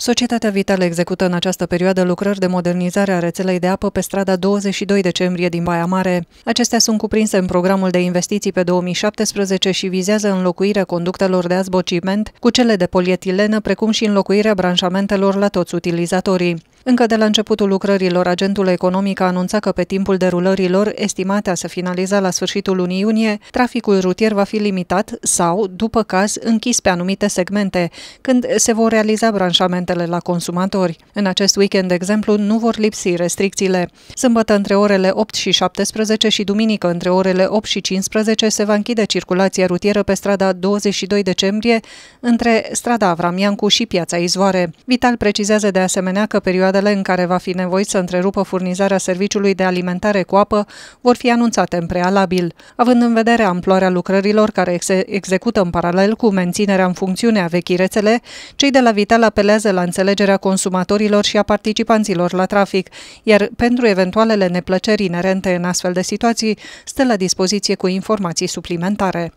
Societatea Vitală execută în această perioadă lucrări de modernizare a rețelei de apă pe strada 22 decembrie din Baia Mare. Acestea sunt cuprinse în programul de investiții pe 2017 și vizează înlocuirea conductelor de azbociment cu cele de polietilenă, precum și înlocuirea branșamentelor la toți utilizatorii. Încă de la începutul lucrărilor, agentul economic a anunțat că pe timpul derulărilor, estimatea să finaliza la sfârșitul lunii iunie, traficul rutier va fi limitat sau, după caz, închis pe anumite segmente, când se vor realiza branșamentele la consumatori. În acest weekend, de exemplu, nu vor lipsi restricțiile. Sâmbătă între orele 8 și 17 și duminică între orele 8 și 15 se va închide circulația rutieră pe strada 22 decembrie între strada Avramiancu și piața Izvoare. Vital precizează de asemenea că perioada perioadele în care va fi nevoit să întrerupă furnizarea serviciului de alimentare cu apă vor fi anunțate în prealabil. Având în vedere amploarea lucrărilor care se execută în paralel cu menținerea în funcțiune a vechii rețele, cei de la Vital apelează la înțelegerea consumatorilor și a participanților la trafic, iar pentru eventualele neplăceri inerente în astfel de situații, stă la dispoziție cu informații suplimentare.